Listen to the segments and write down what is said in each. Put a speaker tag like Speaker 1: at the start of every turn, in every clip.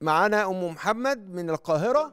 Speaker 1: معانا ام محمد من القاهره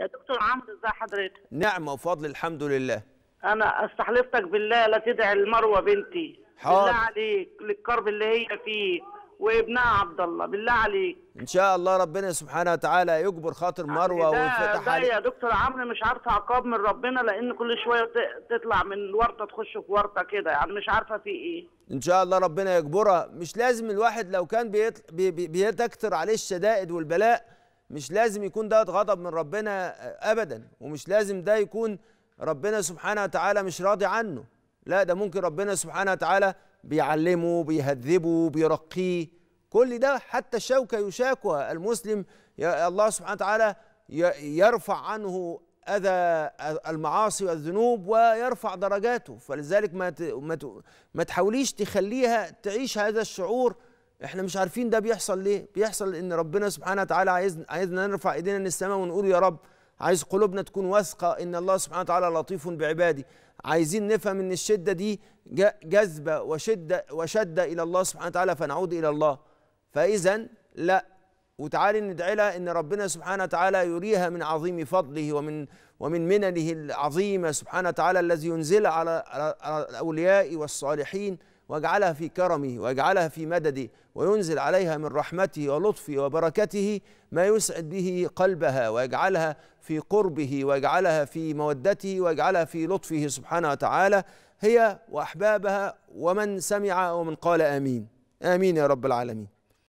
Speaker 2: يا دكتور عمرو ازي حضرتك
Speaker 1: نعمه وفضل الحمد لله
Speaker 2: انا استحلفتك بالله لا تدعي المروه بنتي حاضر بالله عليك للكرب اللي هي فيه وابنها عبد الله بالله عليك
Speaker 1: ان شاء الله ربنا سبحانه وتعالى يجبر خاطر يعني مروه وينفتح عليها
Speaker 2: يا دكتور عمرو مش عارفه عقاب من ربنا لان كل شويه تطلع من ورطه تخش في ورطه كده يعني مش عارفه في ايه
Speaker 1: ان شاء الله ربنا يجبرها مش لازم الواحد لو كان بيت... بي... بي... بيتكتر عليه الشدائد والبلاء مش لازم يكون ده غضب من ربنا آه، ابدا ومش لازم ده يكون ربنا سبحانه وتعالى مش راضي عنه لا ده ممكن ربنا سبحانه وتعالى بيعلمه بيهذبه بيرقيه كل ده حتى الشوكة يشاكها المسلم الله سبحانه وتعالى يرفع عنه أذى المعاصي والذنوب ويرفع درجاته فلذلك ما ما تحاوليش تخليها تعيش هذا الشعور احنا مش عارفين ده بيحصل ليه بيحصل ان ربنا سبحانه وتعالى عايز عايزنا نرفع ايدينا للسماء ونقول يا رب عايز قلوبنا تكون واثقه ان الله سبحانه وتعالى لطيف بعباده عايزين نفهم ان الشده دي جذبه وشده وشده الى الله سبحانه وتعالى فنعود الى الله فاذا لا وتعالي ندعي لها ان ربنا سبحانه وتعالى يريها من عظيم فضله ومن ومن مننه العظيمه سبحانه وتعالى الذي ينزل على الاولياء والصالحين واجعلها في كرمه واجعلها في مدده وينزل عليها من رحمته ولطفه وبركته ما يسعد به قلبها ويجعلها في قربه ويجعلها في مودته ويجعلها في لطفه سبحانه وتعالى هي واحبابها ومن سمع ومن قال امين امين يا رب العالمين